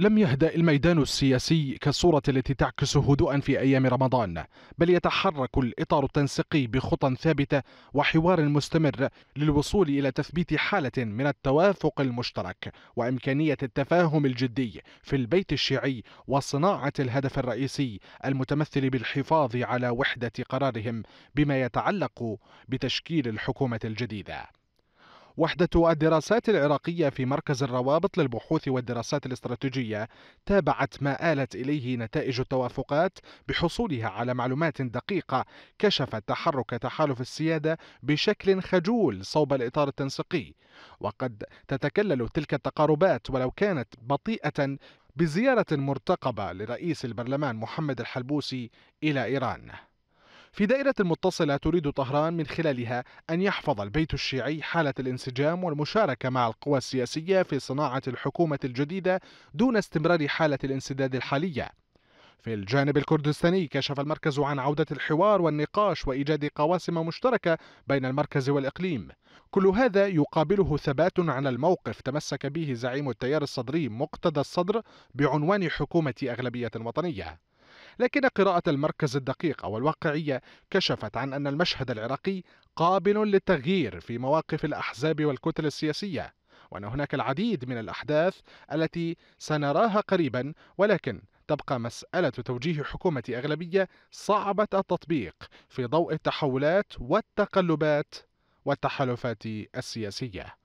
لم يهدأ الميدان السياسي كالصورة التي تعكس هدوءا في أيام رمضان بل يتحرك الإطار التنسيقي بخطى ثابتة وحوار مستمر للوصول إلى تثبيت حالة من التوافق المشترك وإمكانية التفاهم الجدي في البيت الشيعي وصناعة الهدف الرئيسي المتمثل بالحفاظ على وحدة قرارهم بما يتعلق بتشكيل الحكومة الجديدة وحدة الدراسات العراقية في مركز الروابط للبحوث والدراسات الاستراتيجية تابعت ما آلت إليه نتائج التوافقات بحصولها على معلومات دقيقة كشفت تحرك تحالف السيادة بشكل خجول صوب الإطار التنسيقي وقد تتكلل تلك التقاربات ولو كانت بطيئة بزيارة مرتقبة لرئيس البرلمان محمد الحلبوسي إلى إيران في دائرة متصلة تريد طهران من خلالها أن يحفظ البيت الشيعي حالة الانسجام والمشاركة مع القوى السياسية في صناعة الحكومة الجديدة دون استمرار حالة الانسداد الحالية. في الجانب الكردستاني كشف المركز عن عودة الحوار والنقاش وإيجاد قواسم مشتركة بين المركز والإقليم كل هذا يقابله ثبات على الموقف تمسك به زعيم التيار الصدري مقتدى الصدر بعنوان حكومة أغلبية وطنية لكن قراءة المركز الدقيقة والواقعية كشفت عن أن المشهد العراقي قابل للتغيير في مواقف الأحزاب والكتل السياسية وأن هناك العديد من الأحداث التي سنراها قريبا ولكن تبقى مسألة توجيه حكومة أغلبية صعبة التطبيق في ضوء التحولات والتقلبات والتحالفات السياسيه